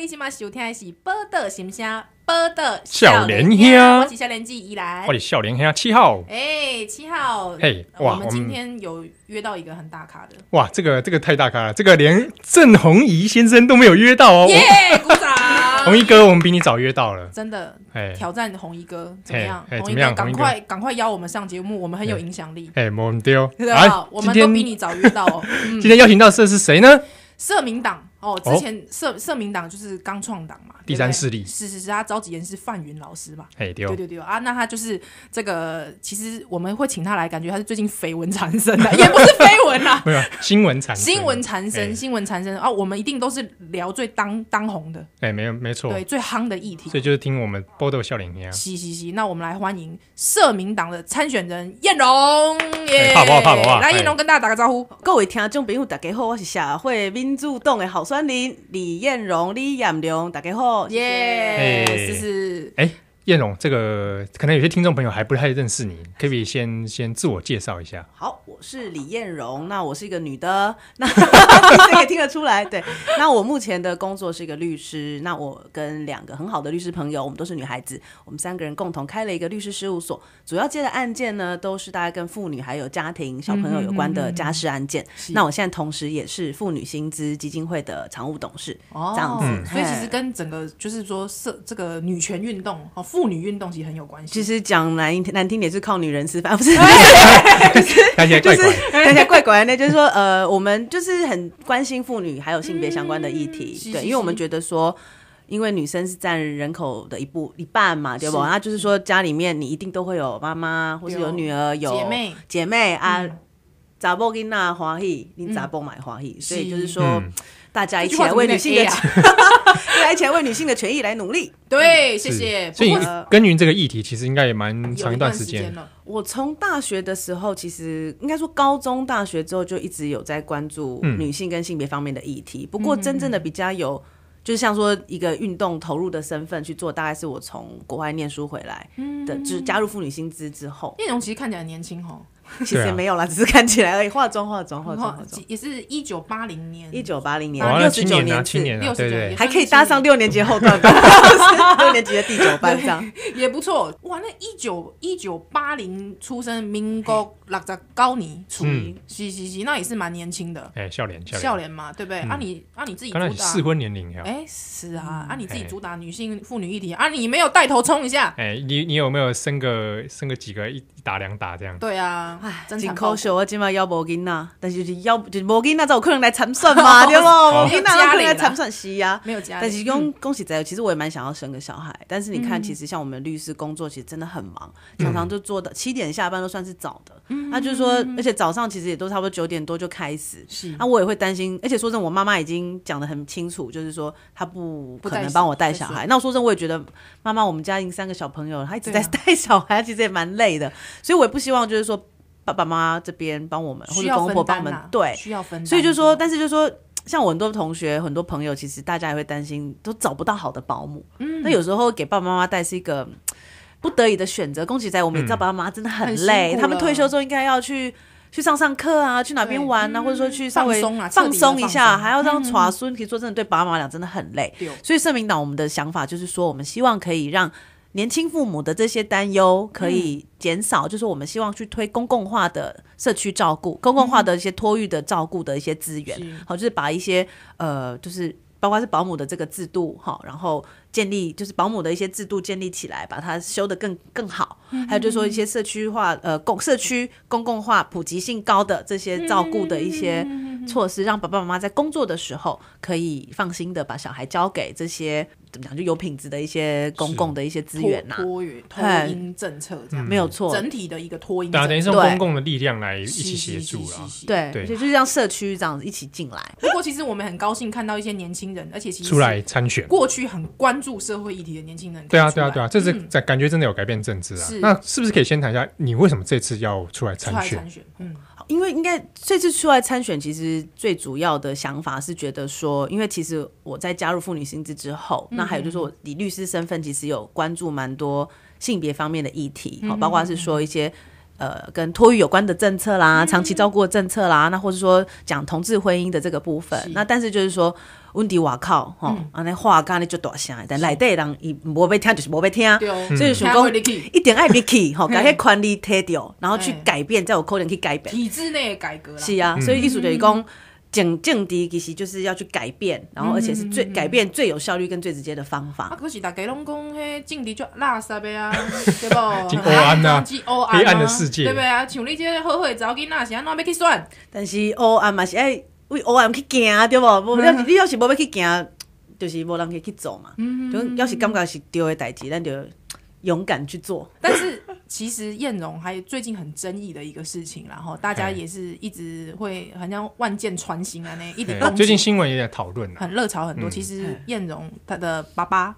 最起码首听的是宝岛神虾，宝岛少年兄，我是少年纪以来，我是少年兄七号，哎七号，嘿，哇，我们今天有约到一个很大咖的，哇，这个这个太大咖了，这个连郑红怡先生都没有约到哦，耶，鼓掌，红衣哥，我们比你早约到了，真的，哎，挑战红衣哥怎么样？红衣哥，赶快赶快邀我们上节目，我们很有影响力，哎，某丢，好，我们都比你早约到，哦，今天邀请到的是谁呢？社民党。哦，之前社社民党就是刚创党嘛，第三势力，是是是他召集人是范云老师嘛，哎对对对啊，那他就是这个，其实我们会请他来，感觉他是最近绯闻缠身的，也不是绯闻啊，没有新闻缠新闻缠身新闻缠身啊，我们一定都是聊最当当红的，哎没有没错，对最夯的议题，所以就是听我们波豆笑脸一样，嘻嘻嘻，那我们来欢迎社民党的参选人燕荣，耶，来燕荣跟大家打个招呼，各位听众朋友大家好，我是社会民主党的好。孙林、李彦荣、李彦良，大家好，耶，谢，谢哎。燕蓉，这个可能有些听众朋友还不太认识你，可以先先自我介绍一下。好，我是李燕蓉，那我是一个女的，那名也听得出来。对，那我目前的工作是一个律师，那我跟两个很好的律师朋友，我们都是女孩子，我们三个人共同开了一个律师事务所，主要接的案件呢都是大概跟妇女还有家庭小朋友有关的家事案件。那我现在同时也是妇女薪资基金会的常务董事，哦、这样子，所以其实跟整个就是说社这个女权运动哦。妇女运动其实很有关系。其实讲难听难听点是靠女人吃饭，不是？就是大家怪怪的，就是说，呃，我们就是很关心妇女还有性别相关的议题，对，因为我们觉得说，因为女生是占人口的一部一半嘛，对不？那就是说，家里面你一定都会有妈妈，或是有女儿，有姐妹姐妹啊，咋布金那花艺，你咋布买花艺，所以就是说。大家一起来为女性的大家 一起为女性的权益来努力。对，谢谢。所以耕耘这个议题，其实应该也蛮长一段时间了。我从大学的时候，其实应该说高中、大学之后就一直有在关注女性跟性别方面的议题。不过，真正的比较有，就是像说一个运动投入的身份去做，大概是我从国外念书回来的，就是加入妇女薪资之后。内容其实看起来年轻哦。其实没有了，只是看起来而已。化妆，化妆，化妆，化妆，也是一九八零年，一九八零年，六十九年，去年，对对，还可以搭上六年级后段班，六年级的第九班长 也不错。哇，那一九一九八零出生，民国哪个高尼？是，出，嘻嘻嘻，那也是蛮年轻的。哎，笑脸，笑脸嘛，对不对？啊，你啊你自己，主打适婚年龄？哎，是啊，啊你自己主打女性妇女议题，啊你没有带头冲一下？哎，你你有没有生个生个几个一打两打这样？对啊。唉，真可惜啊！今码要无囡啊，但是是要就是无囡啊，才有可能来参算嘛，对不？无囡啊，怎么可能来参算。是呀？没有家。但是恭恭喜在，其实我也蛮想要生个小孩。但是你看，其实像我们律师工作，其实真的很忙，常常就做到七点下班都算是早的。嗯，那就是说，而且早上其实也都差不多九点多就开始。是。那我也会担心，而且说真，我妈妈已经讲的很清楚，就是说她不可能帮我带小孩。那说真，我也觉得妈妈，我们家已经三个小朋友了，她一直在带 小孩，其实也蛮累的。所以我也不希望，就是说。爸爸妈妈这边帮我们，或者公婆帮我们，对，需要分担，所以就说，但是就说，像我很多同学、很多朋友，其实大家也会担心，都找不到好的保姆。嗯，那有时候给爸爸妈妈带是一个不得已的选择。恭喜在，我们知道爸爸妈妈真的很累，他们退休之后应该要去去上上课啊，去哪边玩啊，或者说去放松放松一下，还要让耍孙。可以说，真的对爸爸妈妈俩真的很累。所以，社民党我们的想法就是说，我们希望可以让。年轻父母的这些担忧可以减少，就是我们希望去推公共化的社区照顾、公共化的一些托育的照顾的一些资源，好，就是把一些呃，就是包括是保姆的这个制度哈，然后建立就是保姆的一些制度建立起来，把它修得更更好。还有就是说一些社区化呃公社区公共化普及性高的这些照顾的一些。措施让爸爸妈妈在工作的时候可以放心的把小孩交给这些怎么讲就有品质的一些公共的一些资源呐，托婴政策这样没有错，整体的一个托婴，对，等于用公共的力量来一起协助啊，对，而且就让社区这样子一起进来。不过其实我们很高兴看到一些年轻人，而且其实出来参选，过去很关注社会议题的年轻人，对啊，对啊，对啊，这是感觉真的有改变政治啊。那是不是可以先谈一下你为什么这次要出来参选？因为应该这次出来参选，其实最主要的想法是觉得说，因为其实我在加入妇女薪资之后，那还有就是我以律师身份，其实有关注蛮多性别方面的议题，包括是说一些。呃，跟托育有关的政策啦，长期照顾政策啦，那或者说讲同志婚姻的这个部分，那但是就是说，温迪瓦靠，吼，安尼话讲你就大声，但内地人伊无要听就是无要听，所以想讲一点爱 vicky 吼，改 迄权利脱掉，然后去改变再有可能去改变体制内的改革。是啊，所以意思就是讲。正正治其实就是要去改变，然后而且是最改变最有效率跟最直接的方法。可是大家拢讲，嘿正治就垃圾的啊，对不？黑暗的世界，对不对啊？像你这好好的查囡仔，是安怎要去选？但是欧啊嘛是哎，为欧啊去行对不？是你要是不要去行，就是无人去去做嘛。嗯。就要是感觉是对的代志，咱就勇敢去做。但是。其实彦荣还有最近很争议的一个事情，然后大家也是一直会好像万箭穿心啊那一点。最近新闻也在讨论，很热潮很多。其实彦荣他的爸爸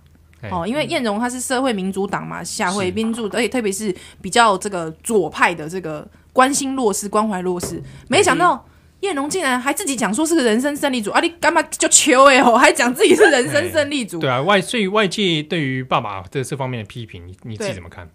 哦，因为燕荣他是社会民主党嘛，下会民主，而且特别是比较这个左派的这个关心弱势、关怀弱势。没想到燕荣竟然还自己讲说是个人生胜利组啊，你干嘛就求哎哦，还讲自己是人生胜利组？对啊，外所以外界对于爸爸这这方面的批评，你你自己怎么看？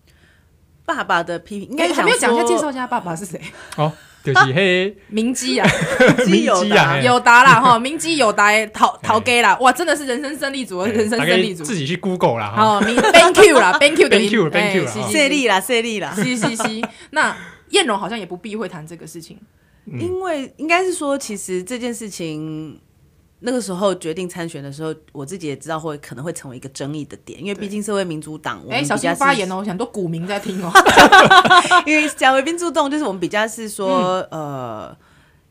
爸爸的批评，应该没有讲一下，介绍一下爸爸是谁？哦，就是嘿，明基啊，明基有达有达啦哈，明基有达淘淘给啦，哇，真的是人生胜利组，人生胜利组，自己去 Google 了哈，Thank you 啦 t h a n k you，Thank you，Thank you，谢礼啦，谢礼啦，嘻嘻嘻。那艳荣好像也不避讳谈这个事情，因为应该是说，其实这件事情。那个时候决定参选的时候，我自己也知道会可能会成为一个争议的点，因为毕竟社会民主党，哎，小心发言哦，我想都股民在听哦，因为小威民主动就是我们比较是说呃。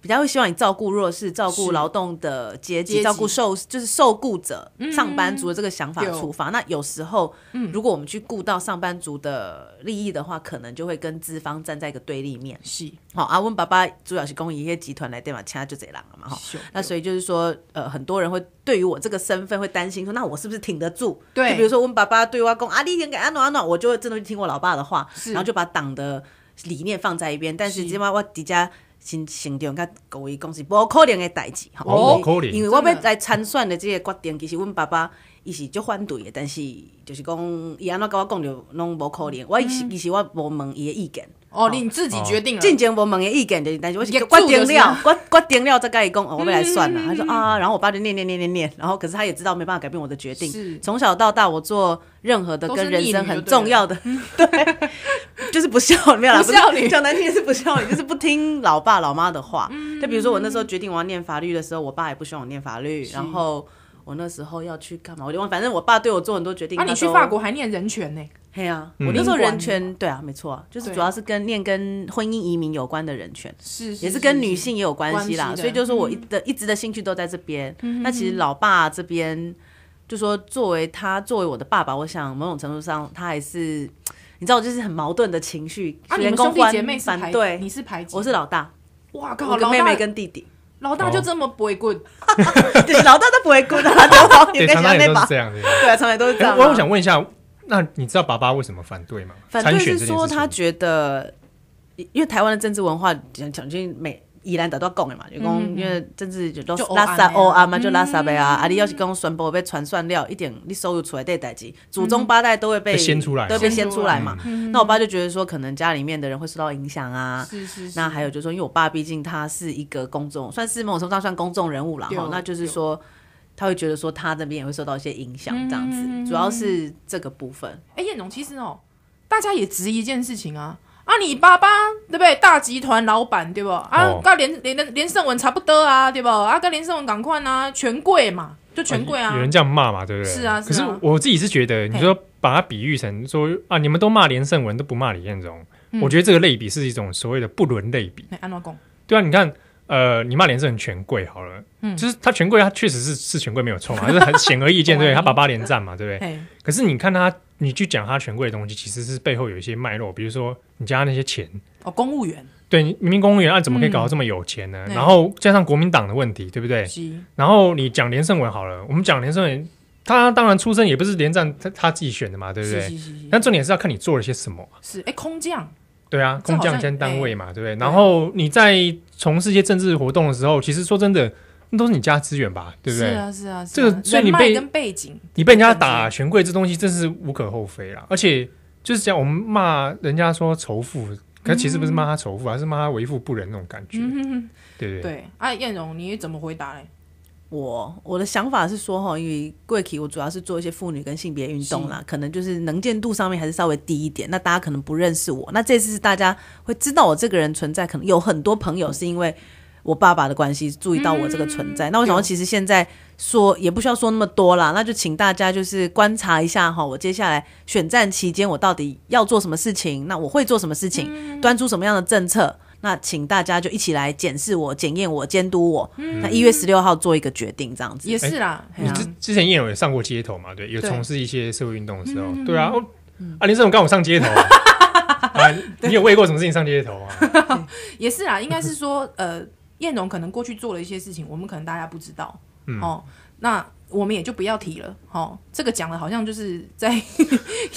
比较会希望你照顾弱势、照顾劳动的阶级、照顾受就是受雇者、上班族的这个想法出发。那有时候，如果我们去顾到上班族的利益的话，可能就会跟资方站在一个对立面。是。好，阿文爸爸主要是供一些集团来电嘛，其他就这了嘛哈。那所以就是说，呃，很多人会对于我这个身份会担心说，那我是不是挺得住？对。就比如说，文爸爸对外公阿一天给阿暖阿暖，我就真的去听我老爸的话，然后就把党的理念放在一边。但是，今天我底下。真成长甲各位讲是无可能诶代志，哈，无可能，因为我要来参选诶即个决定，其实阮爸爸伊是足反对诶，但是就是讲伊安怎甲我讲就拢无可能，我伊是其实我无问伊诶意见。哦，你自己决定。进前我猛一一眼就担心，我先关灯了，关关灯了再盖一工，我未来算了。他说啊，然后我爸就念念念念念，然后可是他也知道没办法改变我的决定。从小到大我做任何的跟人生很重要的，对，就是不孝，没有啦，不孝你讲难听也是不孝你，就是不听老爸老妈的话。就比如说我那时候决定我要念法律的时候，我爸也不希望我念法律。然后我那时候要去干嘛？我就反正我爸对我做很多决定。啊，你去法国还念人权呢？对啊，我那时候人权，对啊，没错，就是主要是跟念跟婚姻移民有关的人权，是也是跟女性也有关系啦。所以就是说我一的一直的兴趣都在这边。嗯，那其实老爸这边，就说作为他作为我的爸爸，我想某种程度上他还是，你知道，就是很矛盾的情绪。啊，你们兄弟姐妹反对你是排挤我是老大，哇靠，好，个妹妹跟弟弟，老大就这么不会滚，老大都不会滚啊，对吧？对，从来 都是这样的，对，从来都是这样。我想问一下。那你知道爸爸为什么反对吗？反对是说他觉得，因为台湾的政治文化讲讲句，每以然得到共了嘛，因为政治就都拉萨欧啊嘛，就拉萨呗啊，阿里要是跟孙伯被传算料一点，你收入出来对，代机祖宗八代都会被先出来，都被先出来嘛。那我爸就觉得说，可能家里面的人会受到影响啊。是是。那还有就是说，因为我爸毕竟他是一个公众，算是某种程度上算公众人物了哈。那就是说。他会觉得说，他这边也会受到一些影响，这样子，主要是这个部分。哎，彦龙，其实哦，大家也值一件事情啊，阿里巴巴对不对？大集团老板对不？啊，跟连连的连胜文差不多啊，对不？啊，跟连胜文赶快啊，权贵嘛，就权贵啊，有人这样骂嘛，对不对？是啊。可是我自己是觉得，你说把它比喻成说啊，你们都骂连胜文，都不骂李彦龙，我觉得这个类比是一种所谓的不伦类比。安对啊，你看。呃，你骂连胜很权贵好了，嗯，就是他权贵，他确实是是权贵没有错嘛，就是很显而易见，对，他爸爸连战嘛，对不对？可是你看他，你去讲他权贵的东西，其实是背后有一些脉络，比如说你家那些钱哦，公务员，对，明明公务员，啊，怎么可以搞到这么有钱呢？然后加上国民党的问题，对不对？然后你讲连胜文好了，我们讲连胜文，他当然出身也不是连战他他自己选的嘛，对不对？但重点是要看你做了些什么，是哎，空降。对啊，工匠兼单位嘛，对不对？然后你在从事一些政治活动的时候，其实说真的，那都是你家资源吧，对不对？是啊，是啊，这个所以你被背景，你被人家打权贵，这东西真是无可厚非啦。而且就是讲我们骂人家说仇富，可其实不是骂他仇富，而是骂他为富不仁那种感觉，对不对？对，哎，艳荣你怎么回答嘞？我我的想法是说哈，因为贵企我主要是做一些妇女跟性别运动啦，可能就是能见度上面还是稍微低一点。那大家可能不认识我，那这次是大家会知道我这个人存在，可能有很多朋友是因为我爸爸的关系注意到我这个存在。那为什么其实现在说也不需要说那么多啦，那就请大家就是观察一下哈，我接下来选战期间我到底要做什么事情，那我会做什么事情，端出什么样的政策？那请大家就一起来检视我、检验我、监督我。那一月十六号做一个决定，这样子也是啦。你之之前燕有也上过街头嘛？对，有从事一些社会运动的时候。对啊，啊林志总跟我上街头，你有为过什么事情上街头啊？也是啦，应该是说，呃，燕荣可能过去做了一些事情，我们可能大家不知道。嗯、哦，那。我们也就不要提了，好，这个讲的好像就是在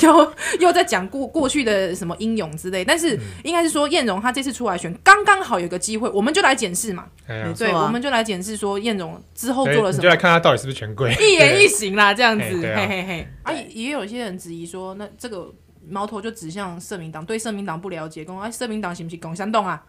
又 又在讲过过去的什么英勇之类，但是应该是说燕荣他这次出来选，刚刚好有个机会，我们就来检视嘛，没错，我们就来检视说燕荣之后做了什么，就来看他到底是不是权贵，一言一行啦，这样子，啊也有一些人质疑说，那这个矛头就指向社民党，对社民党不了解，工啊社民党行不行？拱山洞啊，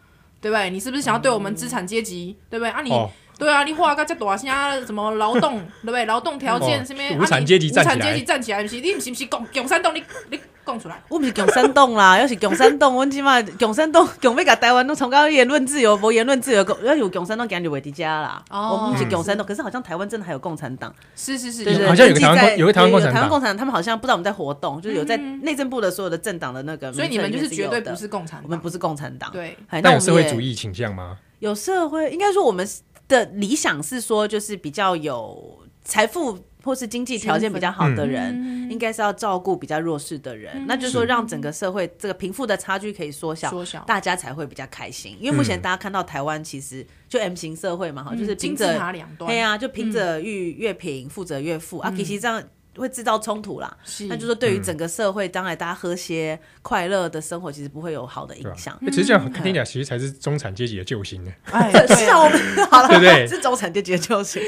对不对？你是不是想要对我们资产阶级，对不对？啊你。对啊，你话到这大声，什么劳动 对不对？劳动条件什么？无产阶级站起来！无产阶级站起来，不是？你不是不是共共产党？你你讲出来？我不是共产党啦，要是共产党，我起码共产党，共产党台湾都从讲言论自由，无言论自由，要有共产党，肯定就未得加啦。哦，我们是共产党，可是好像台湾真的还有共产党？是是是，对不对？好像有个台湾，有个台湾共产党，他们好像不知道我们在活动，就是有在内政部的所有的政党的那个，所以你们就是绝对不是共产我们不是共产党。对，那有社会主义倾向吗？有社会，应该说我们。的理想是说，就是比较有财富或是经济条件比较好的人，应该是要照顾比较弱势的人。那就是说，让整个社会这个贫富的差距可以缩小，大家才会比较开心。因为目前大家看到台湾其实就 M 型社会嘛，哈，就是拼着两端，对呀，就拼着越越贫，富者越富啊。其实这样。会制造冲突啦，那就是说，对于整个社会将来大家和谐快乐的生活，其实不会有好的影响。其实这样听起来，其实才是中产阶级的救星呢。哎，是啊，我好了，对对？是中产阶级的救星。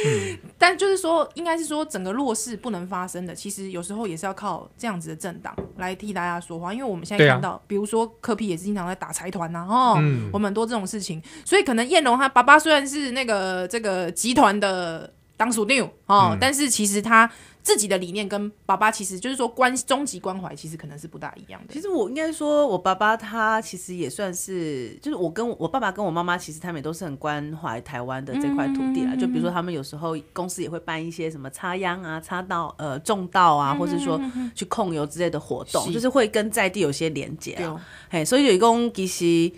但就是说，应该是说整个弱势不能发生的，其实有时候也是要靠这样子的政党来替大家说话。因为我们现在看到，比如说柯皮也是经常在打财团呐，哦，我们多这种事情，所以可能燕龙他爸爸虽然是那个这个集团的当属 new 哦，但是其实他。自己的理念跟爸爸其实就是说关终极关怀其实可能是不大一样的。其实我应该说我爸爸他其实也算是，就是我跟我爸爸跟我妈妈其实他们也都是很关怀台湾的这块土地啦。就比如说他们有时候公司也会办一些什么插秧啊、插稻呃种稻啊，或者说去控油之类的活动，就是会跟在地有些连接啊。嘿，所以有一共其实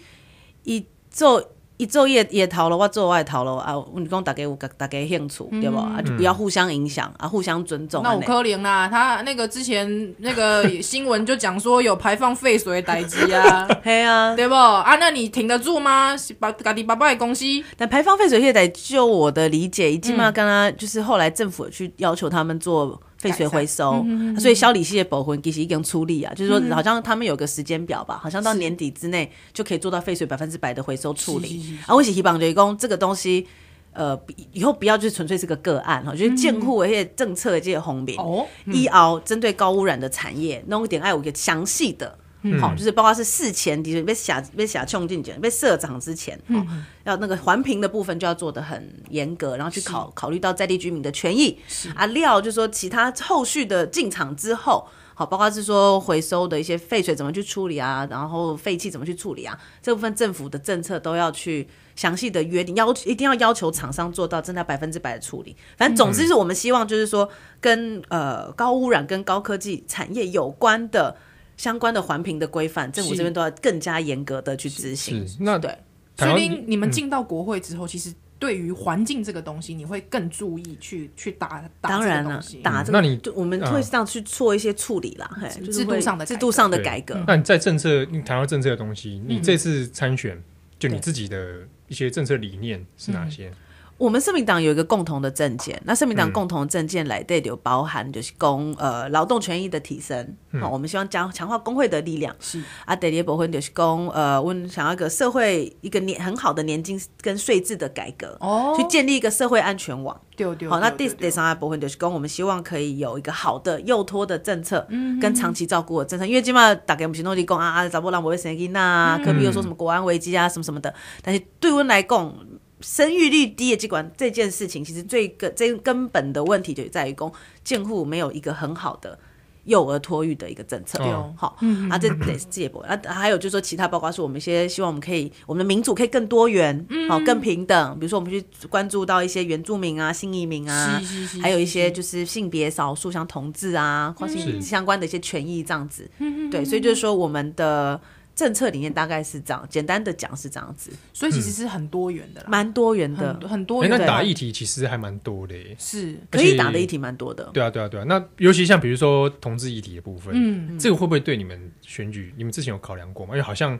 一做。你做业也淘了，我做我也路了啊！你讲大家有大家相处，对不？啊，就不要互相影响啊，互相尊重。那我可怜啦，他那个之前那个 新闻就讲说有排放废水代机啊，嘿啊，对不？啊，那你停得住吗？把家啲爸爸的公司，但排放废水现在，就我的理解，起码刚刚就是后来政府去要求他们做。废水回收，所以消李系的保魂其实已经出力啊，就是说好像他们有个时间表吧，好像到年底之内就可以做到废水百分之百的回收处理。啊，我希望，就员工这个东西，呃，以后不要就纯粹是个个案哈，就是建库而些政策这些红饼哦，一熬针对高污染的产业弄一点，爱我给详细的。好，就是包括是事前，的确被下被吓穷尽，被社长之前，嗯，要那个环评的部分就要做的很严格，然后去考考虑到在地居民的权益。是啊，料就是说其他后续的进场之后，好，包括是说回收的一些废水怎么去处理啊，然后废气怎么去处理啊，这部分政府的政策都要去详细的约定，要求一定要要求厂商做到真的百分之百的处理。反正总之是我们希望就是说跟呃高污染跟高科技产业有关的。相关的环评的规范，政府这边都要更加严格的去执行。那对，所以你们进到国会之后，其实对于环境这个东西，你会更注意去去打打。当然了，打那你我们会上去做一些处理嘿制度上的制度上的改革。那你在政策，你谈到政策的东西，你这次参选，就你自己的一些政策理念是哪些？我们社民党有一个共同的政见，那社民党共同的政见来对刘包含就是工呃劳动权益的提升，那我们希望加强化工会的力量。是啊，第二部分就是工呃，问想要一个社会一个年很好的年金跟税制的改革，哦，去建立一个社会安全网。对对。好，那第第三部分就是工，我们希望可以有一个好的幼托的政策，嗯，跟长期照顾的政策。因为今嘛打给我们是努力工啊，啊，怎么让不会神经呐？可比如说什么国安危机啊，什么什么的？但是对温来讲。生育率低的机关这件事情，其实最根最根本的问题就在于公健户没有一个很好的幼儿托育的一个政策。好，啊，这得是自那还有就是说其他包括说，我们一些希望我们可以我们的民主可以更多元，好更平等。比如说我们去关注到一些原住民啊、新移民啊，还有一些就是性别少数像同志啊，或是相关的一些权益这样子。对，所以就是说我们的。政策理念大概是这样，简单的讲是这样子，所以其实是很多元的，蛮多元的，很多。元那打议题其实还蛮多的，是，可以打的议题蛮多的。对啊，对啊，对啊。那尤其像比如说同志议题的部分，嗯，这个会不会对你们选举，你们之前有考量过吗？因为好像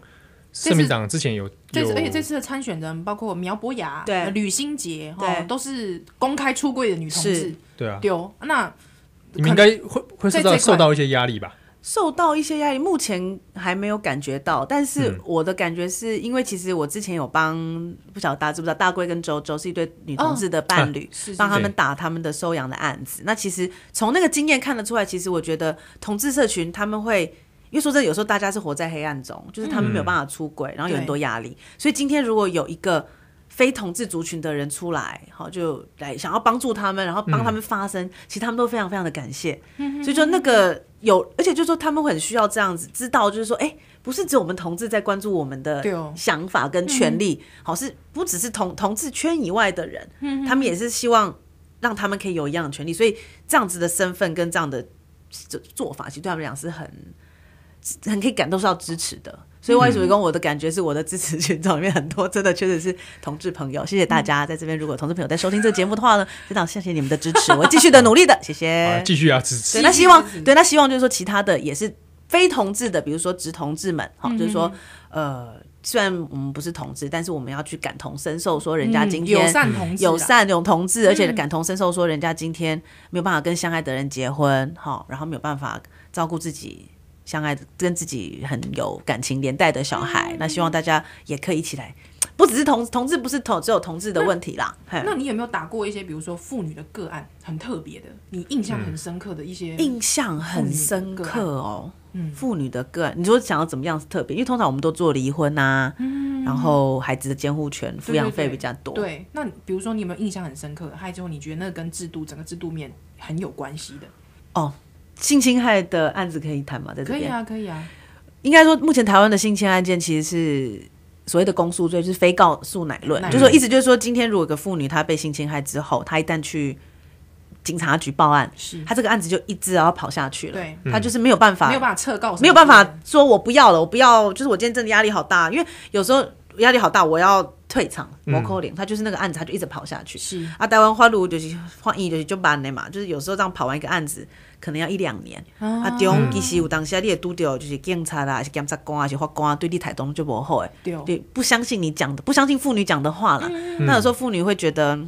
社民党之前有，这次而且这次的参选人包括苗博雅、对吕新杰哈，都是公开出柜的女同志，对啊，丢，那你们应该会会受到受到一些压力吧？受到一些压力，目前还没有感觉到，但是我的感觉是因为其实我之前有帮不晓得大家知不知道，大贵跟周周是一对女同志的伴侣，帮他们打他们的收养的案子。那其实从那个经验看得出来，其实我觉得同志社群他们会因为说真的，有时候大家是活在黑暗中，就是他们没有办法出轨，然后有很多压力。所以今天如果有一个非同志族群的人出来，好就来想要帮助他们，然后帮他们发声，其实他们都非常非常的感谢。所以说那个。有，而且就是说，他们很需要这样子，知道就是说，哎，不是只有我们同志在关注我们的想法跟权利，好，是不只是同同志圈以外的人，他们也是希望让他们可以有一样的权利，所以这样子的身份跟这样的做法，其实对他们来讲是很。很可以，感都是要支持的。所以外祖工，我的感觉是我的支持群众里面很多真的确实是同志朋友。谢谢大家在这边，如果同志朋友在收听这个节目的话呢，非常谢谢你们的支持，我继续的努力的，谢谢，继续要支持。那希望对，那希望就是说其他的也是非同志的，比如说直同志们哈，就是说呃，虽然我们不是同志，但是我们要去感同身受，说人家今天友善同志友善这同志，而且感同身受，说人家今天没有办法跟相爱的人结婚哈，然后没有办法照顾自己。相爱跟自己很有感情连带的小孩，那希望大家也可以一起来，不只是同同志，不是同只有同志的问题啦。那你有没有打过一些，比如说妇女的个案，很特别的，你印象很深刻的一些？印象很深刻哦，嗯，妇女的个案，你说想要怎么样是特别？因为通常我们都做离婚啊，然后孩子的监护权、抚养费比较多。对，那比如说你有没有印象很深刻，还有你觉得那个跟制度整个制度面很有关系的？哦。性侵害的案子可以谈吗？在这边可以啊，可以啊。应该说，目前台湾的性侵案件其实是所谓的公诉罪，就是非告诉乃论，就是说意思就是说，今天如果一个妇女她被性侵害之后，她一旦去警察局报案，是她这个案子就一直要跑下去了。对，她就是没有办法，没有办法撤告，没有办法说我不要了，我不要，就是我今天真的压力好大，因为有时候压力好大，我要。退场，莫可怜，他就是那个案子，他就一直跑下去。是啊，台湾花路就是换一就是就办的嘛，就是有时候这样跑完一个案子，可能要一两年。啊，中其实有当时啊你也拄意到，就是警察啦，还是检察官，还是法官啊，对你态度就不好，对，不相信你讲的，不相信妇女讲的话了。那有时候妇女会觉得。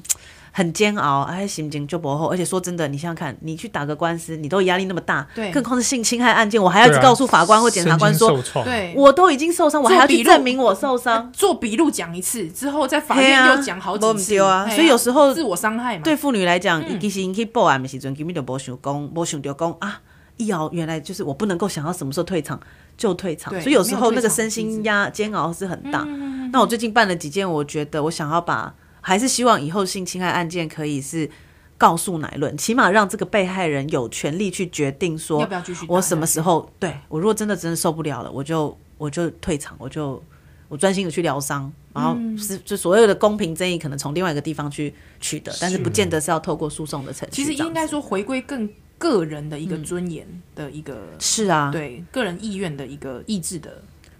很煎熬，哎，行不就驳后，而且说真的，你想想看，你去打个官司，你都压力那么大，对，更况是性侵害案件，我还要告诉法官或检察官说，对我都已经受伤，我还要去证明我受伤，做笔录讲一次之后，在法院又讲好几次啊，所以有时候自我伤害嘛，对妇女来讲，其实 i 去报案的时准根本就 e 想 e t 想着 b 啊，一摇原来就是我不能够想要什么时候退场就退场，所以有时候那个身心压煎熬是很大。那我最近办了几件，我觉得我想要把。还是希望以后性侵害案件可以是告诉乃论，起码让这个被害人有权利去决定说要不要继续。我什么时候对我如果真的真的受不了了，我就我就退场，我就我专心的去疗伤。然后是就所有的公平正义可能从另外一个地方去取得，但是不见得是要透过诉讼的程序。其实应该说回归更个人的一个尊严的一个是啊，对个人意愿的一个意志的。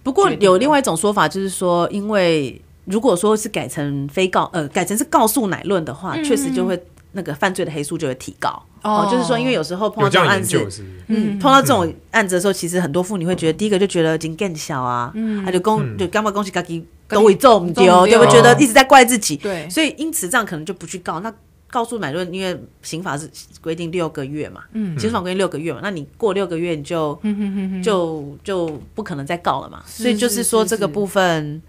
不过有另外一种说法就是说，因为。如果说是改成非告，呃，改成是告诉乃论的话，确实就会那个犯罪的黑数就会提高哦。就是说，因为有时候碰到案子，嗯，碰到这种案子的时候，其实很多妇女会觉得，第一个就觉得已经更小啊，嗯，就恭就干嘛恭喜自己都会中丢，就会觉得一直在怪自己，对。所以因此这样可能就不去告。那告诉乃论，因为刑法是规定六个月嘛，嗯，刑法规定六个月嘛，那你过六个月你就就就不可能再告了嘛。所以就是说这个部分。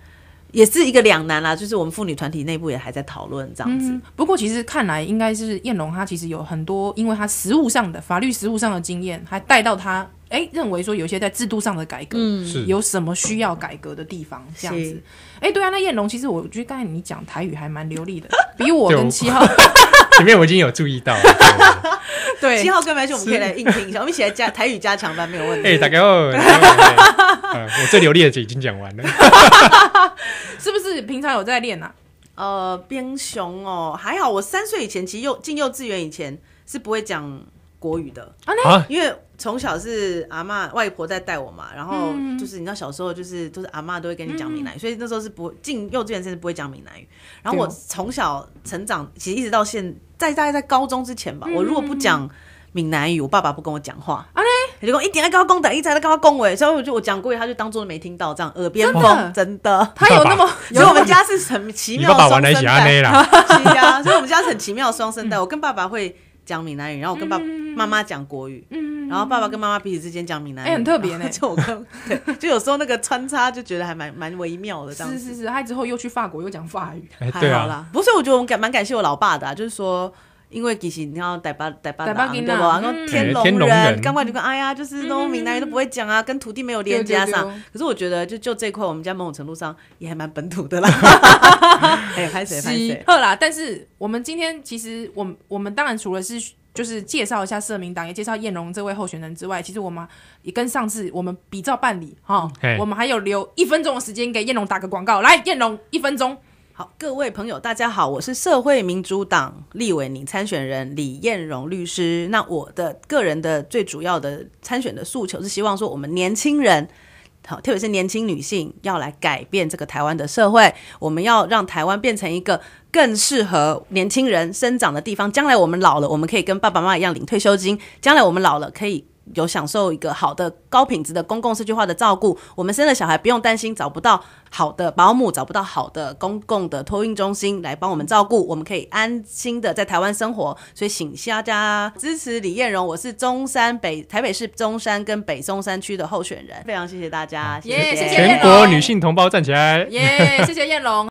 也是一个两难啦，就是我们妇女团体内部也还在讨论这样子。不过其实看来应该是燕龙，他其实有很多，因为他实务上的法律实务上的经验，还带到他哎，认为说有些在制度上的改革，嗯，有什么需要改革的地方这样子。哎，对啊，那燕龙其实我觉得刚才你讲台语还蛮流利的，比我跟七号，前面我已经有注意到。对，七号更来劲，我们可以来应聘一下，我们一起来加台语加强班没有问题。哎，大家好。最流利的已经讲完了，是不是？平常有在练啊？呃，边雄哦，还好。我三岁以前，其实幼进幼稚园以前是不会讲国语的啊。因为从小是阿妈外婆在带我嘛，然后就是你知道小时候就是都是阿妈都会跟你讲闽南，所以那时候是不进幼稚园甚至不会讲闽南语。然后我从小成长，其实一直到现，在大概在高中之前吧，我如果不讲。闽南语，我爸爸不跟我讲话，啊嘞，他就跟我一点在跟他共的，一直在跟他共的，所以我就我讲过，他就当做没听到，这样耳边风，真的，他有那么所以我们家是很奇妙的双生代，所以我们家是很奇妙的双生代，我跟爸爸会讲闽南语，然后我跟爸妈妈讲国语，嗯，然后爸爸跟妈妈彼此之间讲闽南，语，很特别呢，就我跟 对，就有时候那个穿插就觉得还蛮蛮微妙的，这样是是是，他之后又去法国又讲法语，还好啦，不是，我觉得我感蛮感谢我老爸的，就是说。因为其实你看，逮巴逮巴的嘛，对吧？然后天龙人，刚刚就跟哎呀，就是那种闽南人都不会讲啊，跟土地没有连加上。可是我觉得，就就这块，我们家某种程度上也还蛮本土的啦。哈哈哈哈哈。还有派谁拍谁？特啦！但是我们今天其实，我我们当然除了是就是介绍一下社民党，也介绍燕荣这位候选人之外，其实我们也跟上次我们比照办理哈。我们还有留一分钟的时间给燕荣打个广告，来，燕荣一分钟。好，各位朋友，大家好，我是社会民主党立委、拟参选人李彦荣律师。那我的个人的最主要的参选的诉求是希望说，我们年轻人，好，特别是年轻女性，要来改变这个台湾的社会。我们要让台湾变成一个更适合年轻人生长的地方。将来我们老了，我们可以跟爸爸妈妈一样领退休金；将来我们老了，可以。有享受一个好的高品质的公共社区化的照顾，我们生了小孩不用担心找不到好的保姆，找不到好的公共的托运中心来帮我们照顾，我们可以安心的在台湾生活。所以，请大家支持李艳蓉，我是中山北台北市中山跟北松山区的候选人，非常谢谢大家。谢谢。全国女性同胞站起来。谢谢艳荣。